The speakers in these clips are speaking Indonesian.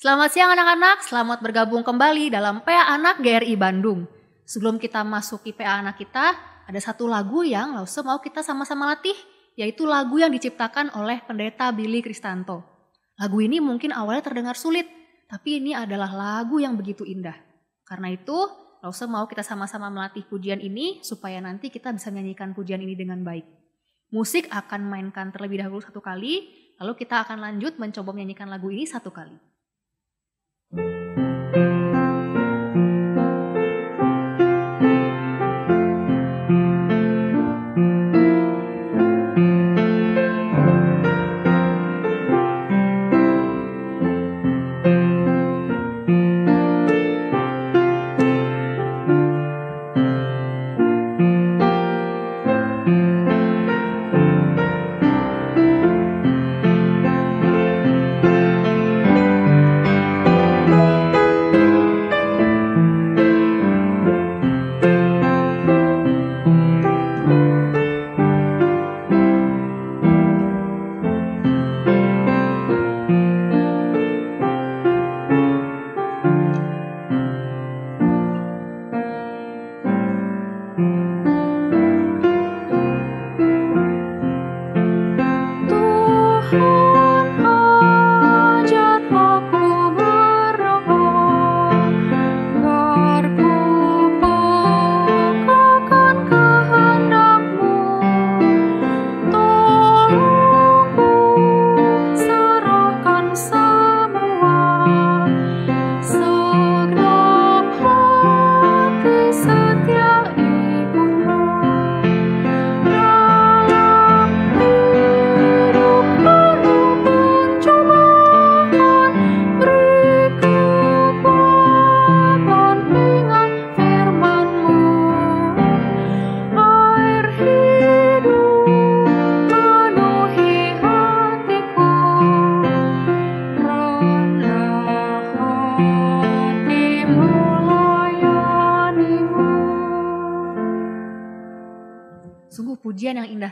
Selamat siang anak-anak, selamat bergabung kembali dalam PA Anak GRI Bandung. Sebelum kita masuki PA Anak kita, ada satu lagu yang langsung mau kita sama-sama latih, yaitu lagu yang diciptakan oleh pendeta Billy Kristanto. Lagu ini mungkin awalnya terdengar sulit, tapi ini adalah lagu yang begitu indah. Karena itu, Lause mau kita sama-sama melatih pujian ini supaya nanti kita bisa nyanyikan pujian ini dengan baik. Musik akan mainkan terlebih dahulu satu kali, lalu kita akan lanjut mencoba menyanyikan lagu ini satu kali.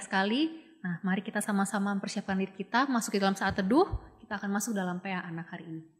sekali. Nah, mari kita sama-sama mempersiapkan diri kita masuk ke dalam saat teduh. Kita akan masuk dalam PA anak hari ini.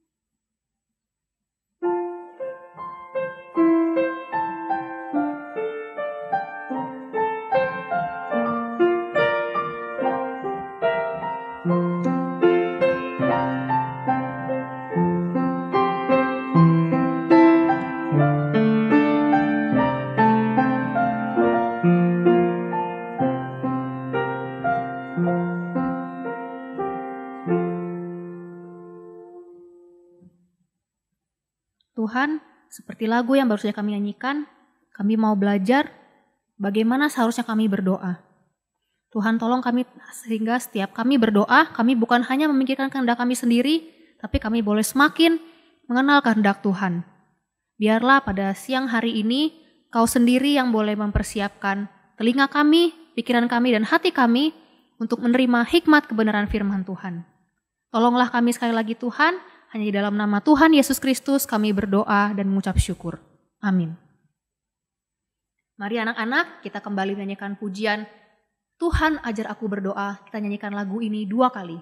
Tuhan, seperti lagu yang baru saja kami nyanyikan, kami mau belajar bagaimana seharusnya kami berdoa. Tuhan tolong kami sehingga setiap kami berdoa, kami bukan hanya memikirkan kehendak kami sendiri, tapi kami boleh semakin mengenal kehendak Tuhan. Biarlah pada siang hari ini, kau sendiri yang boleh mempersiapkan telinga kami, pikiran kami, dan hati kami untuk menerima hikmat kebenaran firman Tuhan. Tolonglah kami sekali lagi Tuhan, hanya di dalam nama Tuhan Yesus Kristus kami berdoa dan mengucap syukur. Amin. Mari anak-anak kita kembali menyanyikan pujian Tuhan ajar aku berdoa. Kita nyanyikan lagu ini dua kali.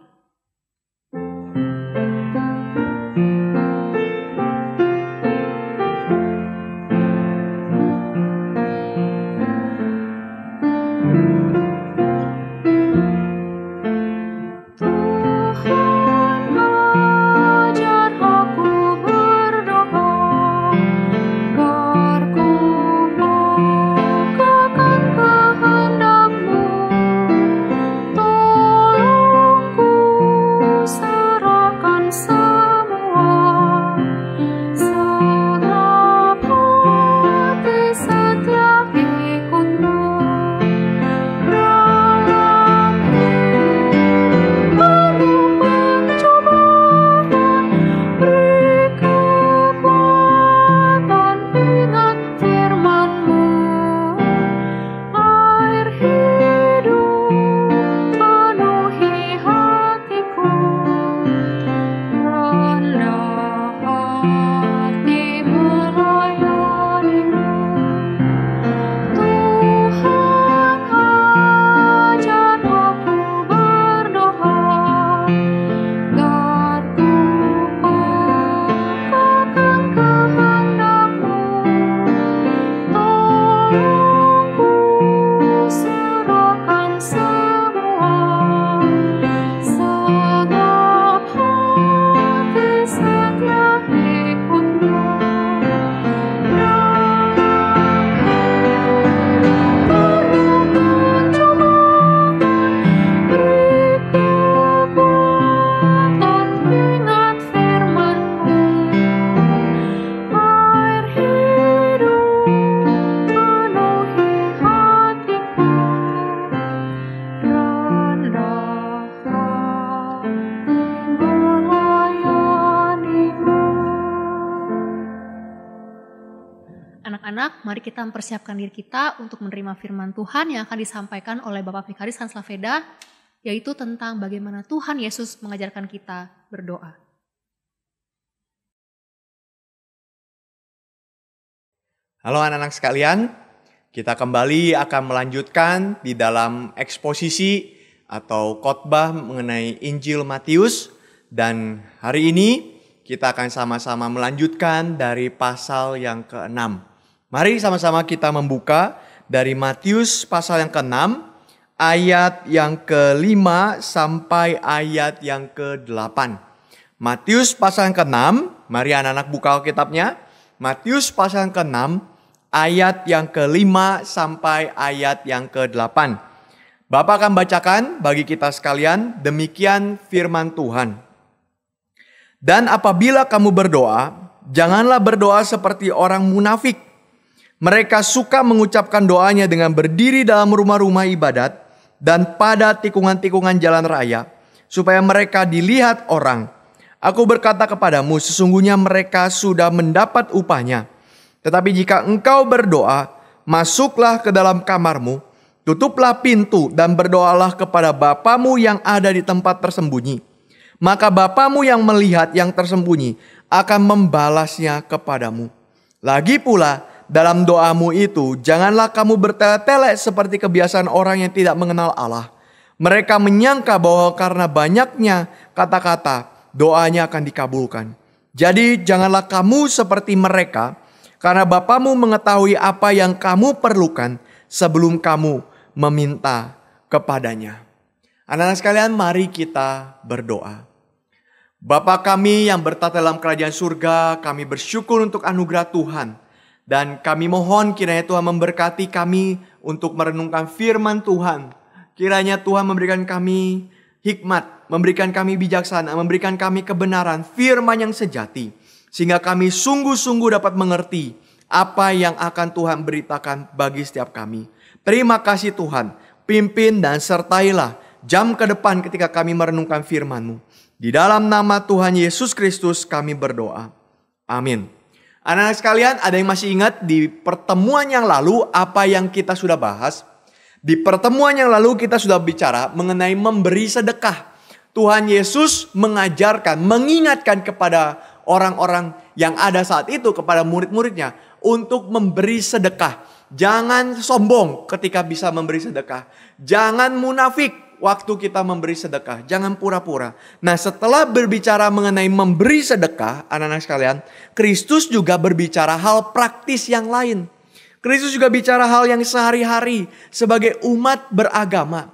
mari kita mempersiapkan diri kita untuk menerima firman Tuhan yang akan disampaikan oleh Bapak Vikaris Hans Laveda, yaitu tentang bagaimana Tuhan Yesus mengajarkan kita berdoa. Halo anak-anak sekalian, kita kembali akan melanjutkan di dalam eksposisi atau khotbah mengenai Injil Matius dan hari ini kita akan sama-sama melanjutkan dari pasal yang keenam. 6 Mari sama-sama kita membuka dari Matius pasal yang ke-6 ayat yang ke-5 sampai ayat yang ke-8. Matius pasal yang ke-6, mari anak-anak buka kitabnya. Matius pasal yang ke-6 ayat yang ke-5 sampai ayat yang ke-8. Bapak akan bacakan bagi kita sekalian demikian firman Tuhan. Dan apabila kamu berdoa, janganlah berdoa seperti orang munafik mereka suka mengucapkan doanya dengan berdiri dalam rumah-rumah ibadat dan pada tikungan-tikungan jalan raya, supaya mereka dilihat orang. Aku berkata kepadamu, sesungguhnya mereka sudah mendapat upahnya. Tetapi jika engkau berdoa, masuklah ke dalam kamarmu, tutuplah pintu dan berdoalah kepada Bapamu yang ada di tempat tersembunyi. Maka Bapamu yang melihat yang tersembunyi akan membalasnya kepadamu. Lagi pula, dalam doamu itu janganlah kamu bertele-tele seperti kebiasaan orang yang tidak mengenal Allah. Mereka menyangka bahwa karena banyaknya kata-kata, doanya akan dikabulkan. Jadi janganlah kamu seperti mereka, karena Bapamu mengetahui apa yang kamu perlukan sebelum kamu meminta kepadanya. Anak-anak sekalian, mari kita berdoa. Bapa kami yang bertata dalam kerajaan surga, kami bersyukur untuk anugerah Tuhan dan kami mohon kiranya Tuhan memberkati kami untuk merenungkan firman Tuhan. Kiranya Tuhan memberikan kami hikmat, memberikan kami bijaksana, memberikan kami kebenaran, firman yang sejati. Sehingga kami sungguh-sungguh dapat mengerti apa yang akan Tuhan beritakan bagi setiap kami. Terima kasih Tuhan, pimpin dan sertailah jam ke depan ketika kami merenungkan firman-Mu. Di dalam nama Tuhan Yesus Kristus kami berdoa. Amin. Anak-anak sekalian, ada yang masih ingat di pertemuan yang lalu apa yang kita sudah bahas? Di pertemuan yang lalu kita sudah bicara mengenai memberi sedekah. Tuhan Yesus mengajarkan, mengingatkan kepada orang-orang yang ada saat itu kepada murid-muridnya untuk memberi sedekah. Jangan sombong ketika bisa memberi sedekah. Jangan munafik waktu kita memberi sedekah. Jangan pura-pura. Nah setelah berbicara mengenai memberi sedekah anak-anak sekalian. Kristus juga berbicara hal praktis yang lain. Kristus juga bicara hal yang sehari-hari sebagai umat beragama.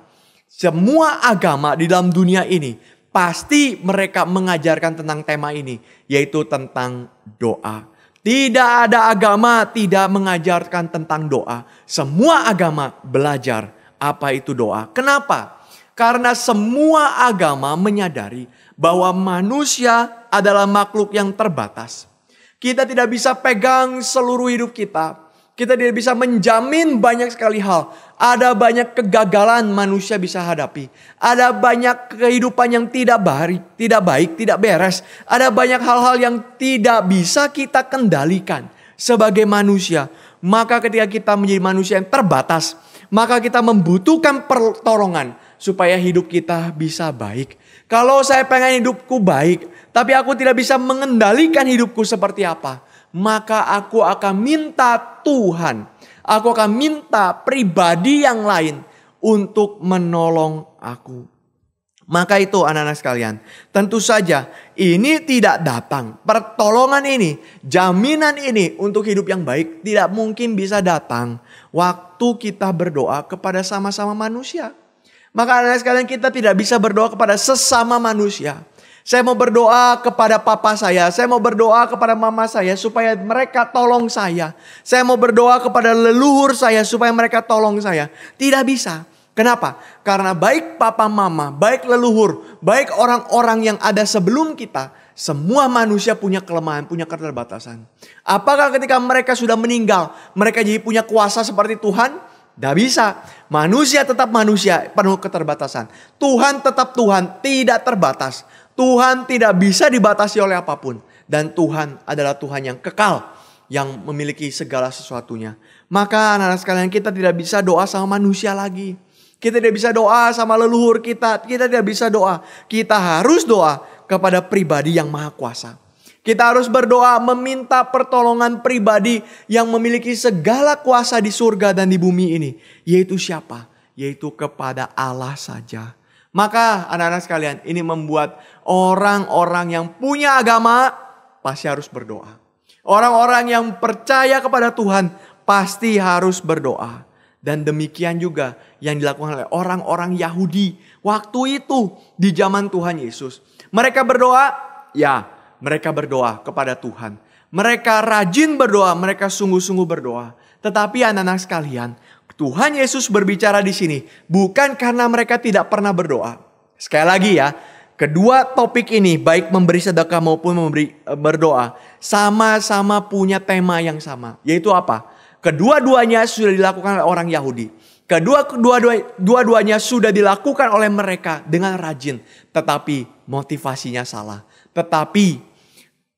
Semua agama di dalam dunia ini pasti mereka mengajarkan tentang tema ini, yaitu tentang doa. Tidak ada agama tidak mengajarkan tentang doa. Semua agama belajar apa itu doa. Kenapa? Karena semua agama menyadari bahwa manusia adalah makhluk yang terbatas. Kita tidak bisa pegang seluruh hidup kita. Kita tidak bisa menjamin banyak sekali hal. Ada banyak kegagalan manusia bisa hadapi. Ada banyak kehidupan yang tidak baik, tidak baik, tidak beres. Ada banyak hal-hal yang tidak bisa kita kendalikan sebagai manusia. Maka ketika kita menjadi manusia yang terbatas, maka kita membutuhkan pertolongan supaya hidup kita bisa baik. Kalau saya pengen hidupku baik, tapi aku tidak bisa mengendalikan hidupku seperti apa, maka aku akan minta Tuhan, aku akan minta pribadi yang lain untuk menolong aku. Maka itu anak-anak sekalian, tentu saja ini tidak datang. Pertolongan ini, jaminan ini untuk hidup yang baik tidak mungkin bisa datang waktu kita berdoa kepada sama-sama manusia. Maka anak-anak sekalian kita tidak bisa berdoa kepada sesama manusia. Saya mau berdoa kepada papa saya, saya mau berdoa kepada mama saya supaya mereka tolong saya. Saya mau berdoa kepada leluhur saya supaya mereka tolong saya. Tidak bisa. Kenapa? Karena baik papa mama, baik leluhur, baik orang-orang yang ada sebelum kita, semua manusia punya kelemahan, punya keterbatasan. Apakah ketika mereka sudah meninggal, mereka jadi punya kuasa seperti Tuhan? Tidak bisa. Manusia tetap manusia, penuh keterbatasan. Tuhan tetap Tuhan, tidak terbatas. Tuhan tidak bisa dibatasi oleh apapun. Dan Tuhan adalah Tuhan yang kekal, yang memiliki segala sesuatunya. Maka anak-anak sekalian kita tidak bisa doa sama manusia lagi. Kita tidak bisa doa sama leluhur kita. Kita tidak bisa doa. Kita harus doa kepada pribadi yang maha kuasa. Kita harus berdoa meminta pertolongan pribadi yang memiliki segala kuasa di surga dan di bumi ini. Yaitu siapa? Yaitu kepada Allah saja. Maka anak-anak sekalian ini membuat orang-orang yang punya agama pasti harus berdoa. Orang-orang yang percaya kepada Tuhan pasti harus berdoa. Dan demikian juga yang dilakukan oleh orang-orang Yahudi waktu itu di zaman Tuhan Yesus. Mereka berdoa, ya mereka berdoa kepada Tuhan. Mereka rajin berdoa, mereka sungguh-sungguh berdoa. Tetapi anak-anak sekalian, Tuhan Yesus berbicara di sini bukan karena mereka tidak pernah berdoa. Sekali lagi ya, kedua topik ini baik memberi sedekah maupun memberi eh, berdoa sama-sama punya tema yang sama, yaitu apa? Kedua-duanya sudah dilakukan oleh orang Yahudi. Kedua-duanya sudah dilakukan oleh mereka dengan rajin, tetapi motivasinya salah. Tetapi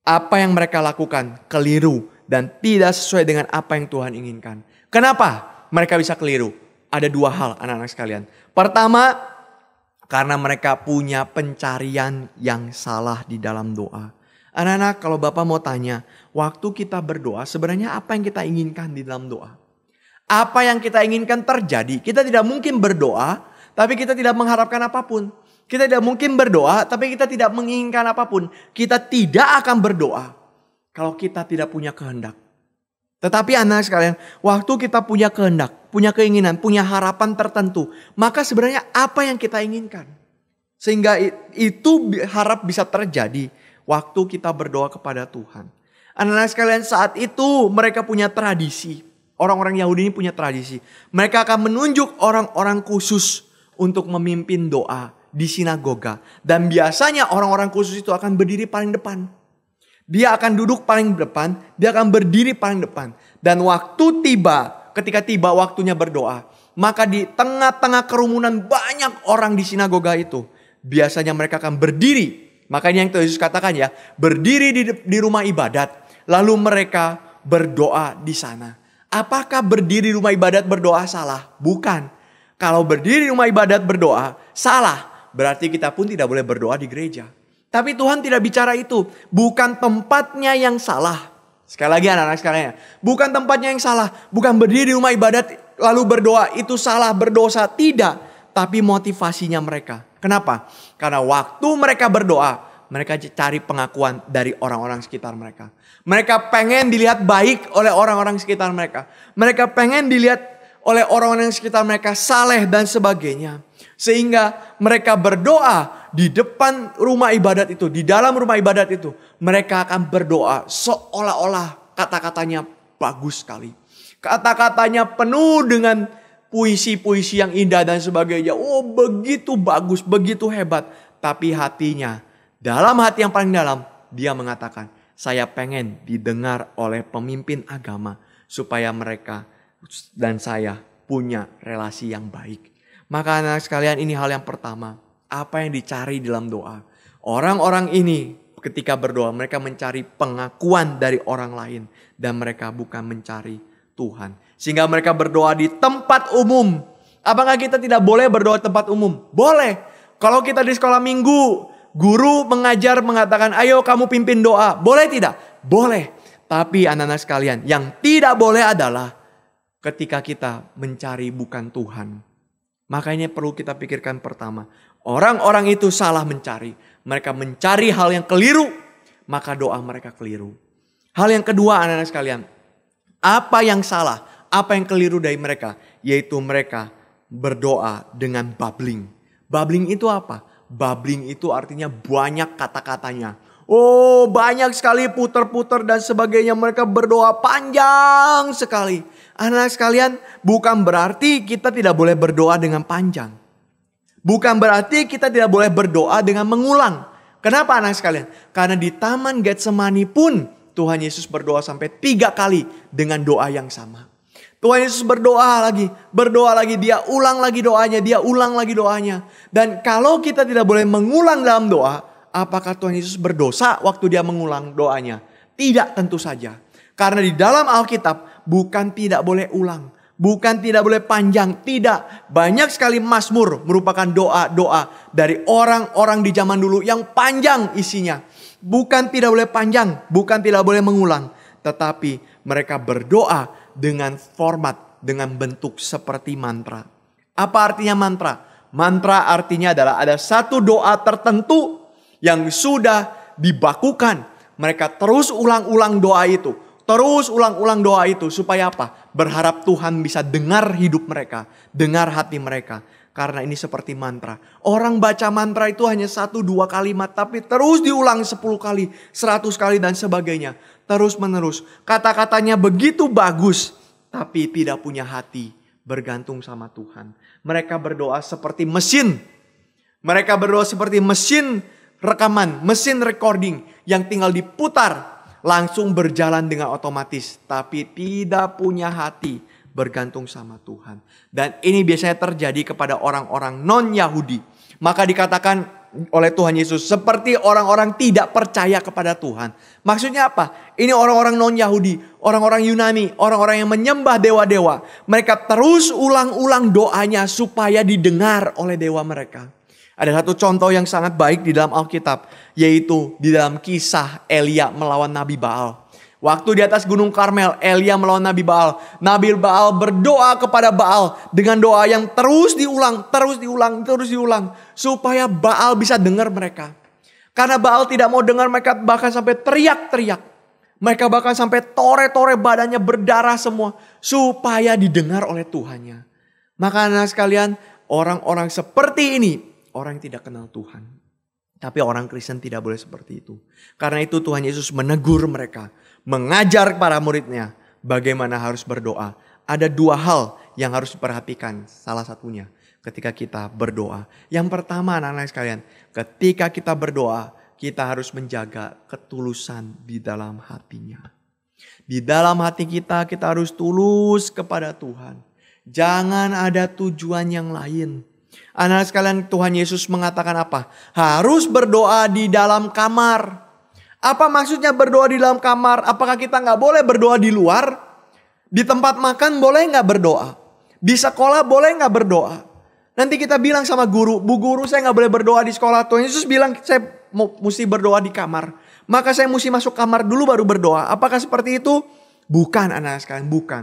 apa yang mereka lakukan keliru dan tidak sesuai dengan apa yang Tuhan inginkan. Kenapa mereka bisa keliru? Ada dua hal anak-anak sekalian. Pertama, karena mereka punya pencarian yang salah di dalam doa. Anak-anak, kalau Bapak mau tanya, waktu kita berdoa sebenarnya apa yang kita inginkan di dalam doa? Apa yang kita inginkan terjadi? Kita tidak mungkin berdoa, tapi kita tidak mengharapkan apapun. Kita tidak mungkin berdoa, tapi kita tidak menginginkan apapun. Kita tidak akan berdoa kalau kita tidak punya kehendak. Tetapi anak sekalian, waktu kita punya kehendak, punya keinginan, punya harapan tertentu, maka sebenarnya apa yang kita inginkan? Sehingga itu harap bisa terjadi waktu kita berdoa kepada Tuhan. Anak-anak sekalian saat itu mereka punya tradisi. Orang-orang Yahudi ini punya tradisi. Mereka akan menunjuk orang-orang khusus untuk memimpin doa di sinagoga. Dan biasanya orang-orang khusus itu akan berdiri paling depan. Dia akan duduk paling depan, dia akan berdiri paling depan. Dan waktu tiba, ketika tiba waktunya berdoa, maka di tengah-tengah kerumunan banyak orang di sinagoga itu, biasanya mereka akan berdiri. Makanya yang Yesus katakan ya, berdiri di, di rumah ibadat, lalu mereka berdoa di sana. Apakah berdiri di rumah ibadat berdoa salah? Bukan. Kalau berdiri di rumah ibadat berdoa salah, berarti kita pun tidak boleh berdoa di gereja. Tapi Tuhan tidak bicara itu. Bukan tempatnya yang salah. Sekali lagi anak-anak sekalian. Bukan tempatnya yang salah. Bukan berdiri di rumah ibadat lalu berdoa. Itu salah berdosa. Tidak. Tapi motivasinya mereka. Kenapa? Karena waktu mereka berdoa. Mereka cari pengakuan dari orang-orang sekitar mereka. Mereka pengen dilihat baik oleh orang-orang sekitar mereka. Mereka pengen dilihat oleh orang-orang sekitar mereka saleh dan sebagainya. Sehingga mereka berdoa di depan rumah ibadat itu, di dalam rumah ibadat itu. Mereka akan berdoa seolah-olah kata-katanya bagus sekali. Kata-katanya penuh dengan puisi-puisi yang indah dan sebagainya. Oh begitu bagus, begitu hebat. Tapi hatinya, dalam hati yang paling dalam, dia mengatakan, saya pengen didengar oleh pemimpin agama supaya mereka dan saya punya relasi yang baik. Maka anak sekalian ini hal yang pertama. Apa yang dicari dalam doa. Orang-orang ini ketika berdoa mereka mencari pengakuan dari orang lain. Dan mereka bukan mencari Tuhan. Sehingga mereka berdoa di tempat umum. Apakah kita tidak boleh berdoa di tempat umum? Boleh. Kalau kita di sekolah minggu, guru mengajar mengatakan, ayo kamu pimpin doa. Boleh tidak? Boleh. Tapi anak-anak sekalian, yang tidak boleh adalah ketika kita mencari bukan Tuhan. Makanya perlu kita pikirkan pertama. Orang-orang itu salah mencari. Mereka mencari hal yang keliru. Maka doa mereka keliru. Hal yang kedua anak-anak sekalian. Apa yang salah? Apa yang keliru dari mereka? Yaitu mereka berdoa dengan babbling. Babbling itu apa? Babbling itu artinya banyak kata-katanya. Oh banyak sekali puter-puter dan sebagainya. Mereka berdoa panjang sekali. Anak-anak sekalian bukan berarti kita tidak boleh berdoa dengan panjang. Bukan berarti kita tidak boleh berdoa dengan mengulang. Kenapa anak sekalian? Karena di taman Getsemani pun Tuhan Yesus berdoa sampai tiga kali dengan doa yang sama. Tuhan Yesus berdoa lagi, berdoa lagi, dia ulang lagi doanya, dia ulang lagi doanya. Dan kalau kita tidak boleh mengulang dalam doa, Apakah Tuhan Yesus berdosa waktu dia mengulang doanya? Tidak tentu saja. Karena di dalam Alkitab bukan tidak boleh ulang. Bukan tidak boleh panjang, tidak. Banyak sekali Mazmur merupakan doa-doa dari orang-orang di zaman dulu yang panjang isinya. Bukan tidak boleh panjang, bukan tidak boleh mengulang. Tetapi mereka berdoa dengan format, dengan bentuk seperti mantra. Apa artinya mantra? Mantra artinya adalah ada satu doa tertentu yang sudah dibakukan. Mereka terus ulang-ulang doa itu. Terus ulang-ulang doa itu supaya apa? Berharap Tuhan bisa dengar hidup mereka, dengar hati mereka. Karena ini seperti mantra. Orang baca mantra itu hanya satu dua kalimat, tapi terus diulang sepuluh kali, seratus kali dan sebagainya. Terus menerus. Kata-katanya begitu bagus, tapi tidak punya hati, bergantung sama Tuhan. Mereka berdoa seperti mesin. Mereka berdoa seperti mesin rekaman, mesin recording yang tinggal diputar langsung berjalan dengan otomatis tapi tidak punya hati bergantung sama Tuhan. Dan ini biasanya terjadi kepada orang-orang non-Yahudi. Maka dikatakan oleh Tuhan Yesus seperti orang-orang tidak percaya kepada Tuhan. Maksudnya apa? Ini orang-orang non-Yahudi, orang-orang Yunani, orang-orang yang menyembah dewa-dewa. Mereka terus ulang-ulang doanya supaya didengar oleh dewa mereka. Ada satu contoh yang sangat baik di dalam Alkitab, yaitu di dalam kisah Elia melawan Nabi Baal. Waktu di atas Gunung Karmel, Elia melawan Nabi Baal. Nabi Baal berdoa kepada Baal dengan doa yang terus diulang, terus diulang, terus diulang. Supaya Baal bisa dengar mereka. Karena Baal tidak mau dengar mereka bahkan sampai teriak-teriak. Mereka bahkan sampai tore-tore badannya berdarah semua. Supaya didengar oleh Tuhannya. Maka anak sekalian, orang-orang seperti ini orang yang tidak kenal Tuhan. Tapi orang Kristen tidak boleh seperti itu. Karena itu Tuhan Yesus menegur mereka, mengajar para muridnya bagaimana harus berdoa. Ada dua hal yang harus diperhatikan. Salah satunya ketika kita berdoa. Yang pertama anak-anak sekalian, ketika kita berdoa, kita harus menjaga ketulusan di dalam hatinya. Di dalam hati kita, kita harus tulus kepada Tuhan. Jangan ada tujuan yang lain Anak-anak sekalian Tuhan Yesus mengatakan apa? Harus berdoa di dalam kamar. Apa maksudnya berdoa di dalam kamar? Apakah kita nggak boleh berdoa di luar? Di tempat makan boleh nggak berdoa? Di sekolah boleh nggak berdoa? Nanti kita bilang sama guru, bu guru saya nggak boleh berdoa di sekolah. Tuhan Yesus bilang saya mesti berdoa di kamar. Maka saya mesti masuk kamar dulu baru berdoa. Apakah seperti itu? Bukan anak-anak sekalian, bukan.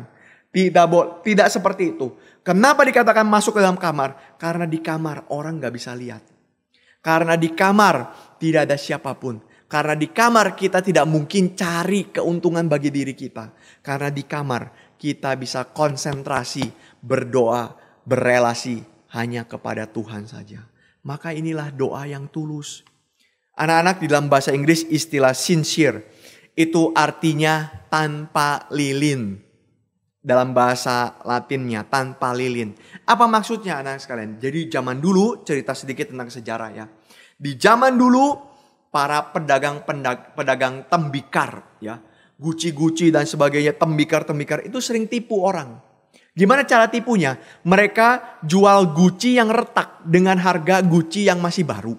Tidak boleh tidak seperti itu. Kenapa dikatakan masuk ke dalam kamar? Karena di kamar orang nggak bisa lihat. Karena di kamar tidak ada siapapun. Karena di kamar kita tidak mungkin cari keuntungan bagi diri kita. Karena di kamar kita bisa konsentrasi, berdoa, berelasi hanya kepada Tuhan saja. Maka inilah doa yang tulus. Anak-anak di dalam bahasa Inggris istilah sincere itu artinya tanpa lilin dalam bahasa Latinnya tanpa lilin. Apa maksudnya anak sekalian? Jadi zaman dulu cerita sedikit tentang sejarah ya. Di zaman dulu para pedagang pedagang tembikar ya, guci-guci dan sebagainya tembikar-tembikar itu sering tipu orang. Gimana cara tipunya? Mereka jual guci yang retak dengan harga guci yang masih baru.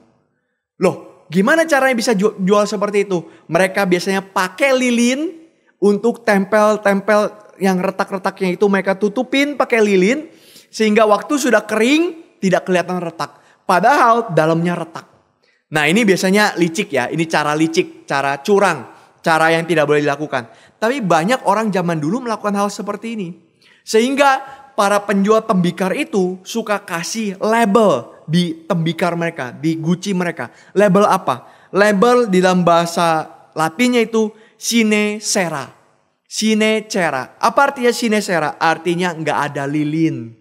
Loh, gimana caranya bisa jual seperti itu? Mereka biasanya pakai lilin untuk tempel-tempel yang retak-retaknya itu mereka tutupin pakai lilin sehingga waktu sudah kering tidak kelihatan retak. Padahal dalamnya retak. Nah ini biasanya licik ya, ini cara licik, cara curang, cara yang tidak boleh dilakukan. Tapi banyak orang zaman dulu melakukan hal seperti ini. Sehingga para penjual tembikar itu suka kasih label di tembikar mereka, di guci mereka. Label apa? Label di dalam bahasa latinnya itu sine sera Sinecera. Apa artinya sinecera? Artinya nggak ada lilin.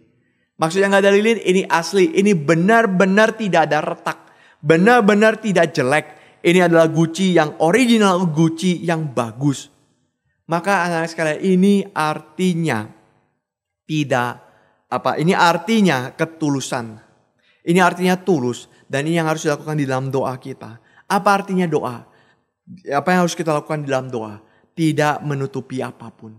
Maksudnya nggak ada lilin, ini asli. Ini benar-benar tidak ada retak. Benar-benar tidak jelek. Ini adalah guci yang original, Guci yang bagus. Maka anak-anak sekalian ini artinya tidak apa ini artinya ketulusan. Ini artinya tulus dan ini yang harus dilakukan di dalam doa kita. Apa artinya doa? Apa yang harus kita lakukan di dalam doa? tidak menutupi apapun.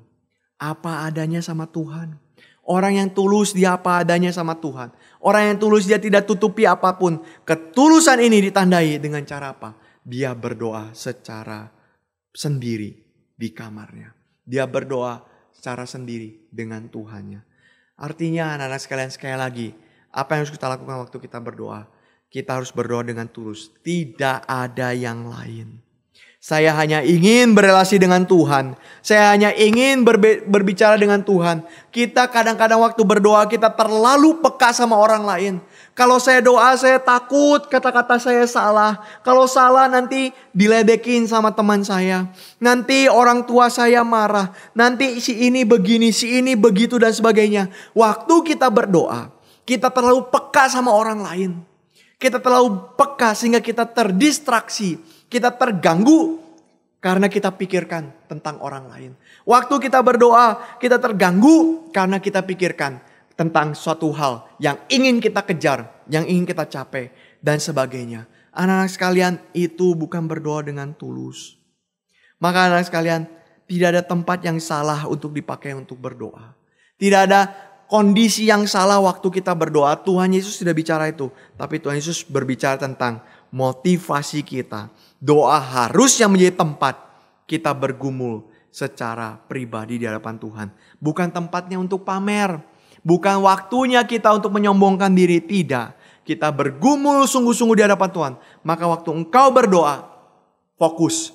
Apa adanya sama Tuhan. Orang yang tulus dia apa adanya sama Tuhan. Orang yang tulus dia tidak tutupi apapun. Ketulusan ini ditandai dengan cara apa? Dia berdoa secara sendiri di kamarnya. Dia berdoa secara sendiri dengan Tuhannya. Artinya anak-anak sekalian sekali lagi. Apa yang harus kita lakukan waktu kita berdoa? Kita harus berdoa dengan tulus. Tidak ada yang lain. Saya hanya ingin berrelasi dengan Tuhan. Saya hanya ingin berbe berbicara dengan Tuhan. Kita kadang-kadang waktu berdoa kita terlalu peka sama orang lain. Kalau saya doa saya takut kata-kata saya salah. Kalau salah nanti diledekin sama teman saya. Nanti orang tua saya marah. Nanti si ini begini, si ini begitu dan sebagainya. Waktu kita berdoa, kita terlalu peka sama orang lain. Kita terlalu peka sehingga kita terdistraksi kita terganggu karena kita pikirkan tentang orang lain. Waktu kita berdoa, kita terganggu karena kita pikirkan tentang suatu hal yang ingin kita kejar, yang ingin kita capai, dan sebagainya. Anak-anak sekalian, itu bukan berdoa dengan tulus. Maka anak-anak sekalian, tidak ada tempat yang salah untuk dipakai untuk berdoa. Tidak ada kondisi yang salah waktu kita berdoa. Tuhan Yesus tidak bicara itu. Tapi Tuhan Yesus berbicara tentang motivasi kita. Doa harus yang menjadi tempat kita bergumul secara pribadi di hadapan Tuhan. Bukan tempatnya untuk pamer. Bukan waktunya kita untuk menyombongkan diri. Tidak. Kita bergumul sungguh-sungguh di hadapan Tuhan. Maka waktu engkau berdoa, fokus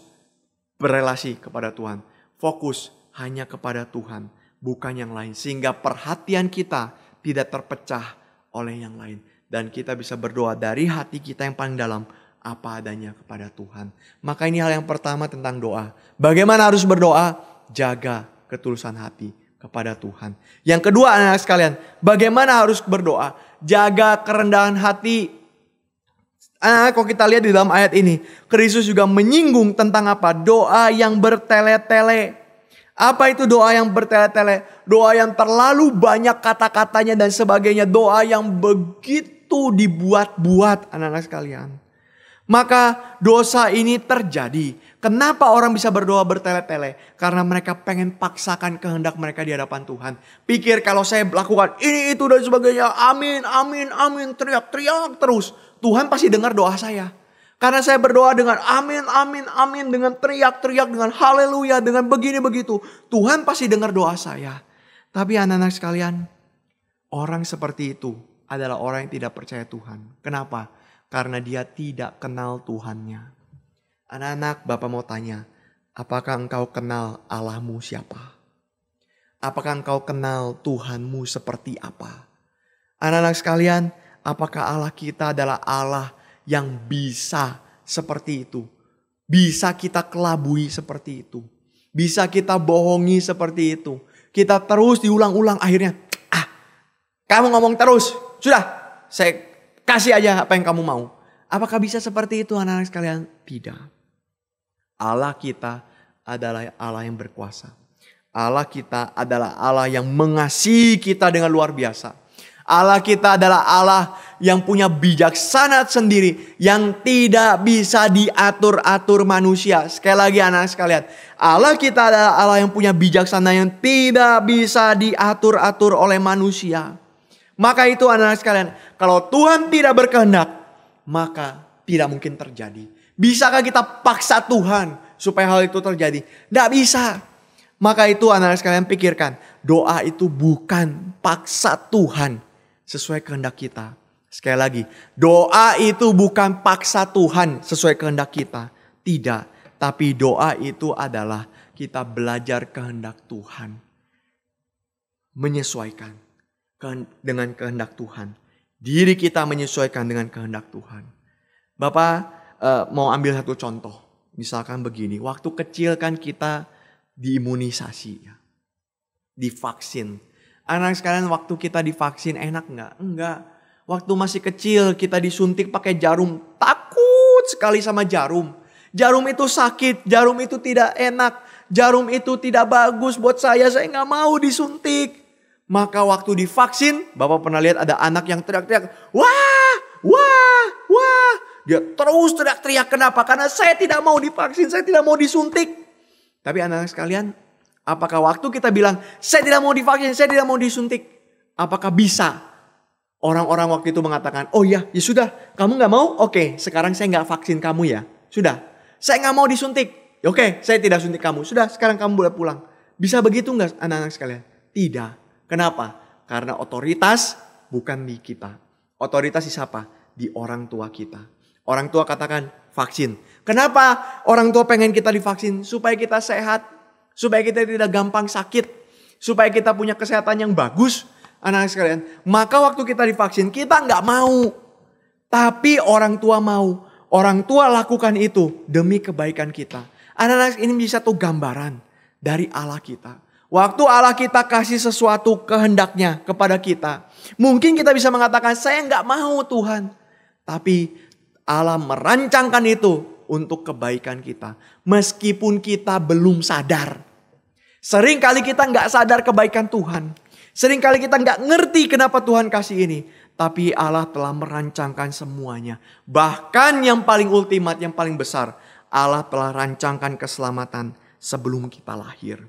berrelasi kepada Tuhan. Fokus hanya kepada Tuhan, bukan yang lain. Sehingga perhatian kita tidak terpecah oleh yang lain dan kita bisa berdoa dari hati kita yang paling dalam apa adanya kepada Tuhan. Maka ini hal yang pertama tentang doa. Bagaimana harus berdoa? Jaga ketulusan hati kepada Tuhan. Yang kedua anak-anak sekalian, bagaimana harus berdoa? Jaga kerendahan hati Anak-anak kalau kita lihat di dalam ayat ini, Kristus juga menyinggung tentang apa? Doa yang bertele-tele. Apa itu doa yang bertele-tele? Doa yang terlalu banyak kata-katanya dan sebagainya. Doa yang begitu itu dibuat-buat anak-anak sekalian. Maka dosa ini terjadi. Kenapa orang bisa berdoa bertele-tele? Karena mereka pengen paksakan kehendak mereka di hadapan Tuhan. Pikir kalau saya lakukan ini itu dan sebagainya. Amin, amin, amin. Teriak-teriak terus. Tuhan pasti dengar doa saya. Karena saya berdoa dengan amin, amin, amin. Dengan teriak-teriak, dengan haleluya, dengan begini begitu. Tuhan pasti dengar doa saya. Tapi anak-anak sekalian, orang seperti itu adalah orang yang tidak percaya Tuhan. Kenapa? Karena dia tidak kenal Tuhannya. Anak-anak, Bapak mau tanya, apakah engkau kenal Allahmu siapa? Apakah engkau kenal Tuhanmu seperti apa? Anak-anak sekalian, apakah Allah kita adalah Allah yang bisa seperti itu? Bisa kita kelabui seperti itu? Bisa kita bohongi seperti itu? Kita terus diulang-ulang akhirnya, ah kamu ngomong terus, sudah saya kasih aja apa yang kamu mau. Apakah bisa seperti itu anak-anak sekalian? Tidak. Allah kita adalah Allah yang berkuasa. Allah kita adalah Allah yang mengasihi kita dengan luar biasa. Allah kita adalah Allah yang punya bijaksana sendiri yang tidak bisa diatur-atur manusia. Sekali lagi anak-anak sekalian, Allah kita adalah Allah yang punya bijaksana yang tidak bisa diatur-atur oleh manusia. Maka itu anak-anak sekalian, kalau Tuhan tidak berkehendak, maka tidak mungkin terjadi. Bisakah kita paksa Tuhan supaya hal itu terjadi? Tidak bisa. Maka itu anak-anak sekalian pikirkan, doa itu bukan paksa Tuhan sesuai kehendak kita. Sekali lagi, doa itu bukan paksa Tuhan sesuai kehendak kita. Tidak, tapi doa itu adalah kita belajar kehendak Tuhan. Menyesuaikan dengan kehendak Tuhan. Diri kita menyesuaikan dengan kehendak Tuhan. Bapak eh, mau ambil satu contoh. Misalkan begini, waktu kecil kan kita diimunisasi, ya. divaksin. Anak sekarang waktu kita divaksin enak nggak? Enggak. Waktu masih kecil kita disuntik pakai jarum, takut sekali sama jarum. Jarum itu sakit, jarum itu tidak enak, jarum itu tidak bagus buat saya, saya nggak mau disuntik. Maka waktu divaksin, Bapak pernah lihat ada anak yang teriak-teriak, wah, wah, wah. Dia terus teriak-teriak, kenapa? Karena saya tidak mau divaksin, saya tidak mau disuntik. Tapi anak-anak sekalian, apakah waktu kita bilang, saya tidak mau divaksin, saya tidak mau disuntik. Apakah bisa orang-orang waktu itu mengatakan, oh ya, ya sudah, kamu nggak mau, oke, sekarang saya nggak vaksin kamu ya, sudah, saya nggak mau disuntik, ya oke, saya tidak suntik kamu, sudah, sekarang kamu boleh pulang. Bisa begitu nggak anak-anak sekalian? Tidak. Kenapa? Karena otoritas bukan di kita. Otoritas di siapa? Di orang tua kita. Orang tua katakan vaksin. Kenapa orang tua pengen kita divaksin? Supaya kita sehat, supaya kita tidak gampang sakit, supaya kita punya kesehatan yang bagus. Anak-anak sekalian, maka waktu kita divaksin kita nggak mau. Tapi orang tua mau. Orang tua lakukan itu demi kebaikan kita. Anak-anak ini bisa tuh gambaran dari Allah kita. Waktu Allah kita kasih sesuatu kehendaknya kepada kita. Mungkin kita bisa mengatakan, saya nggak mau Tuhan. Tapi Allah merancangkan itu untuk kebaikan kita. Meskipun kita belum sadar. Sering kali kita nggak sadar kebaikan Tuhan. Sering kali kita nggak ngerti kenapa Tuhan kasih ini. Tapi Allah telah merancangkan semuanya. Bahkan yang paling ultimat, yang paling besar. Allah telah rancangkan keselamatan sebelum kita lahir.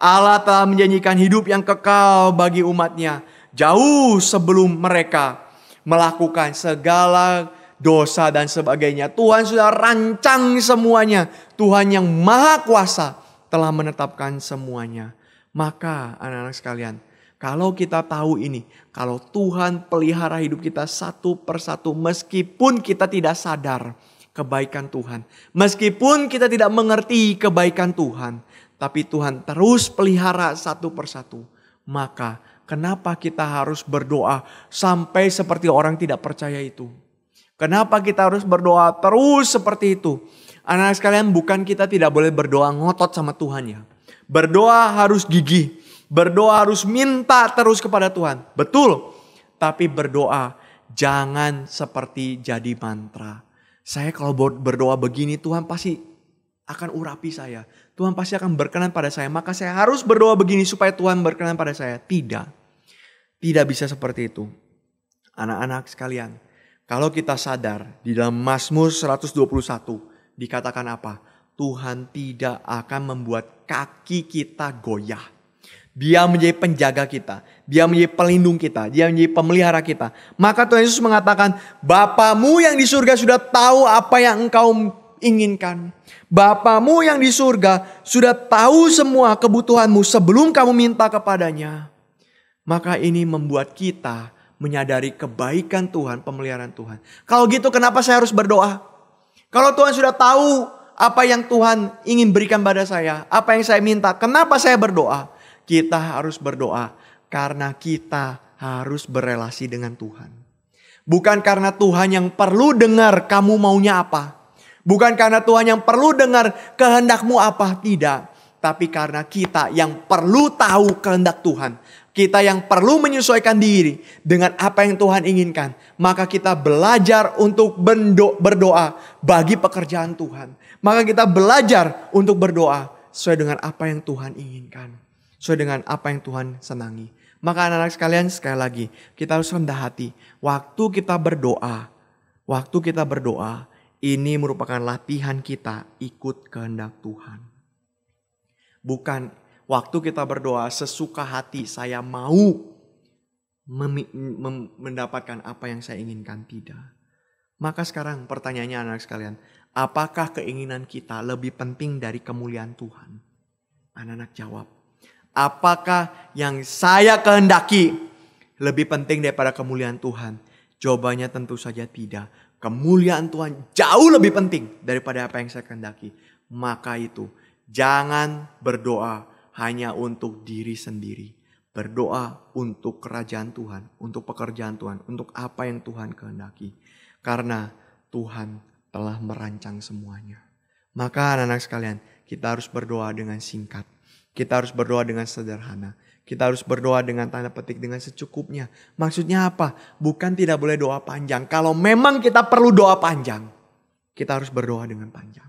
Allah telah menjanjikan hidup yang kekal bagi umatnya jauh sebelum mereka melakukan segala dosa dan sebagainya. Tuhan sudah rancang semuanya. Tuhan yang maha kuasa telah menetapkan semuanya. Maka anak-anak sekalian, kalau kita tahu ini, kalau Tuhan pelihara hidup kita satu persatu meskipun kita tidak sadar kebaikan Tuhan. Meskipun kita tidak mengerti kebaikan Tuhan, tapi Tuhan terus pelihara satu persatu. Maka kenapa kita harus berdoa sampai seperti orang tidak percaya itu? Kenapa kita harus berdoa terus seperti itu? Anak-anak sekalian bukan kita tidak boleh berdoa ngotot sama Tuhan ya. Berdoa harus gigih, berdoa harus minta terus kepada Tuhan. Betul, tapi berdoa jangan seperti jadi mantra. Saya kalau berdoa begini Tuhan pasti akan urapi saya. Tuhan pasti akan berkenan pada saya. Maka saya harus berdoa begini supaya Tuhan berkenan pada saya. Tidak. Tidak bisa seperti itu. Anak-anak sekalian, kalau kita sadar di dalam Mazmur 121 dikatakan apa? Tuhan tidak akan membuat kaki kita goyah. Dia menjadi penjaga kita. Dia menjadi pelindung kita. Dia menjadi pemelihara kita. Maka Tuhan Yesus mengatakan, Bapamu yang di surga sudah tahu apa yang engkau inginkan. Bapamu yang di surga sudah tahu semua kebutuhanmu sebelum kamu minta kepadanya. Maka ini membuat kita menyadari kebaikan Tuhan, pemeliharaan Tuhan. Kalau gitu kenapa saya harus berdoa? Kalau Tuhan sudah tahu apa yang Tuhan ingin berikan pada saya, apa yang saya minta, kenapa saya berdoa? Kita harus berdoa karena kita harus berelasi dengan Tuhan. Bukan karena Tuhan yang perlu dengar kamu maunya apa Bukan karena Tuhan yang perlu dengar kehendakmu apa, tidak. Tapi karena kita yang perlu tahu kehendak Tuhan. Kita yang perlu menyesuaikan diri dengan apa yang Tuhan inginkan. Maka kita belajar untuk berdoa bagi pekerjaan Tuhan. Maka kita belajar untuk berdoa sesuai dengan apa yang Tuhan inginkan. Sesuai dengan apa yang Tuhan senangi. Maka anak-anak sekalian sekali lagi kita harus rendah hati. Waktu kita berdoa, waktu kita berdoa, ini merupakan latihan kita ikut kehendak Tuhan. Bukan waktu kita berdoa sesuka hati saya mau mendapatkan apa yang saya inginkan tidak. Maka sekarang pertanyaannya anak sekalian, apakah keinginan kita lebih penting dari kemuliaan Tuhan? Anak-anak jawab, apakah yang saya kehendaki lebih penting daripada kemuliaan Tuhan? Jawabannya tentu saja tidak kemuliaan Tuhan jauh lebih penting daripada apa yang saya kehendaki. Maka itu, jangan berdoa hanya untuk diri sendiri. Berdoa untuk kerajaan Tuhan, untuk pekerjaan Tuhan, untuk apa yang Tuhan kehendaki. Karena Tuhan telah merancang semuanya. Maka anak-anak sekalian, kita harus berdoa dengan singkat. Kita harus berdoa dengan sederhana. Kita harus berdoa dengan tanda petik dengan secukupnya. Maksudnya apa? Bukan tidak boleh doa panjang. Kalau memang kita perlu doa panjang, kita harus berdoa dengan panjang.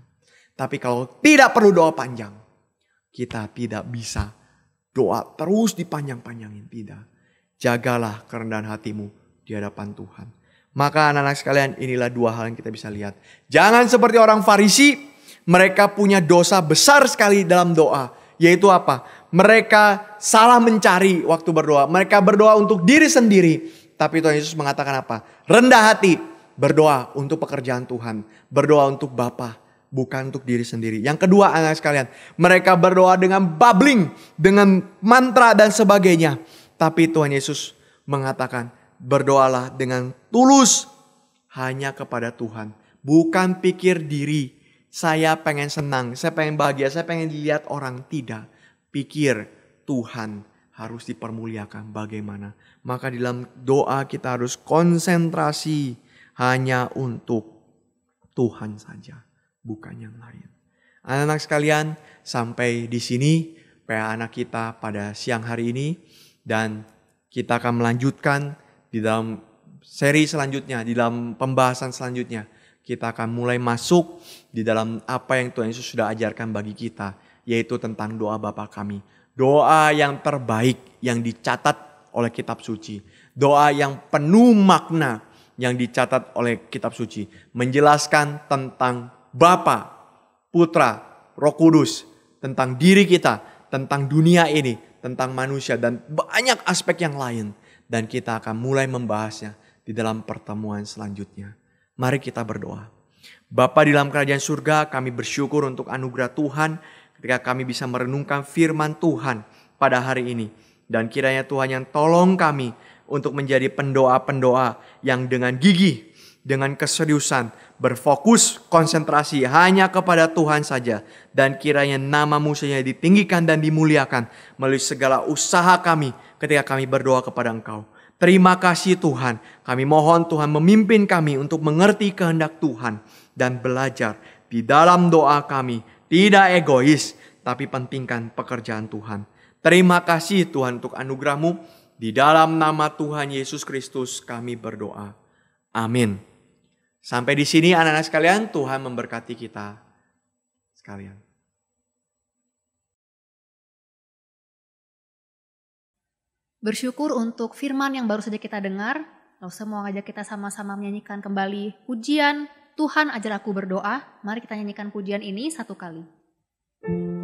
Tapi kalau tidak perlu doa panjang, kita tidak bisa doa terus dipanjang-panjangin. Tidak. Jagalah kerendahan hatimu di hadapan Tuhan. Maka anak-anak sekalian inilah dua hal yang kita bisa lihat. Jangan seperti orang Farisi, mereka punya dosa besar sekali dalam doa. Yaitu apa? mereka salah mencari waktu berdoa. Mereka berdoa untuk diri sendiri. Tapi Tuhan Yesus mengatakan apa? Rendah hati, berdoa untuk pekerjaan Tuhan. Berdoa untuk Bapa, bukan untuk diri sendiri. Yang kedua anak sekalian, mereka berdoa dengan babbling, dengan mantra dan sebagainya. Tapi Tuhan Yesus mengatakan, berdoalah dengan tulus hanya kepada Tuhan. Bukan pikir diri, saya pengen senang, saya pengen bahagia, saya pengen dilihat orang. Tidak pikir Tuhan harus dipermuliakan bagaimana. Maka di dalam doa kita harus konsentrasi hanya untuk Tuhan saja, bukan yang lain. Anak-anak sekalian, sampai di sini PA anak kita pada siang hari ini dan kita akan melanjutkan di dalam seri selanjutnya, di dalam pembahasan selanjutnya. Kita akan mulai masuk di dalam apa yang Tuhan Yesus sudah ajarkan bagi kita yaitu tentang doa Bapa kami. Doa yang terbaik yang dicatat oleh kitab suci. Doa yang penuh makna yang dicatat oleh kitab suci. Menjelaskan tentang Bapa, Putra, Roh Kudus, tentang diri kita, tentang dunia ini, tentang manusia dan banyak aspek yang lain. Dan kita akan mulai membahasnya di dalam pertemuan selanjutnya. Mari kita berdoa. Bapa di dalam kerajaan surga, kami bersyukur untuk anugerah Tuhan ketika kami bisa merenungkan firman Tuhan pada hari ini. Dan kiranya Tuhan yang tolong kami untuk menjadi pendoa-pendoa yang dengan gigih, dengan keseriusan, berfokus, konsentrasi hanya kepada Tuhan saja. Dan kiranya nama musuhnya ditinggikan dan dimuliakan melalui segala usaha kami ketika kami berdoa kepada Engkau. Terima kasih Tuhan. Kami mohon Tuhan memimpin kami untuk mengerti kehendak Tuhan dan belajar di dalam doa kami tidak egois, tapi pentingkan pekerjaan Tuhan. Terima kasih Tuhan untuk anugerahmu. Di dalam nama Tuhan Yesus Kristus kami berdoa. Amin. Sampai di sini anak-anak sekalian, Tuhan memberkati kita sekalian. Bersyukur untuk firman yang baru saja kita dengar. Lalu semua ngajak kita sama-sama menyanyikan kembali pujian Tuhan ajar aku berdoa, mari kita nyanyikan pujian ini satu kali. Thank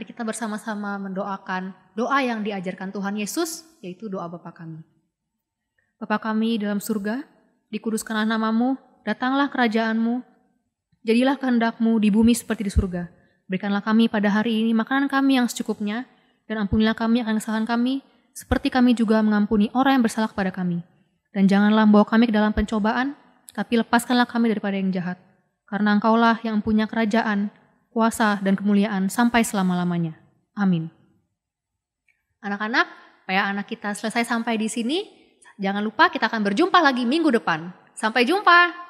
mari kita bersama-sama mendoakan doa yang diajarkan Tuhan Yesus, yaitu doa Bapa kami. Bapa kami dalam surga, dikuduskanlah namamu, datanglah kerajaanmu, jadilah kehendakmu di bumi seperti di surga. Berikanlah kami pada hari ini makanan kami yang secukupnya, dan ampunilah kami akan kesalahan kami, seperti kami juga mengampuni orang yang bersalah kepada kami. Dan janganlah membawa kami ke dalam pencobaan, tapi lepaskanlah kami daripada yang jahat. Karena engkaulah yang punya kerajaan, kuasa, dan kemuliaan sampai selama-lamanya. Amin. Anak-anak, supaya anak kita selesai sampai di sini, jangan lupa kita akan berjumpa lagi minggu depan. Sampai jumpa!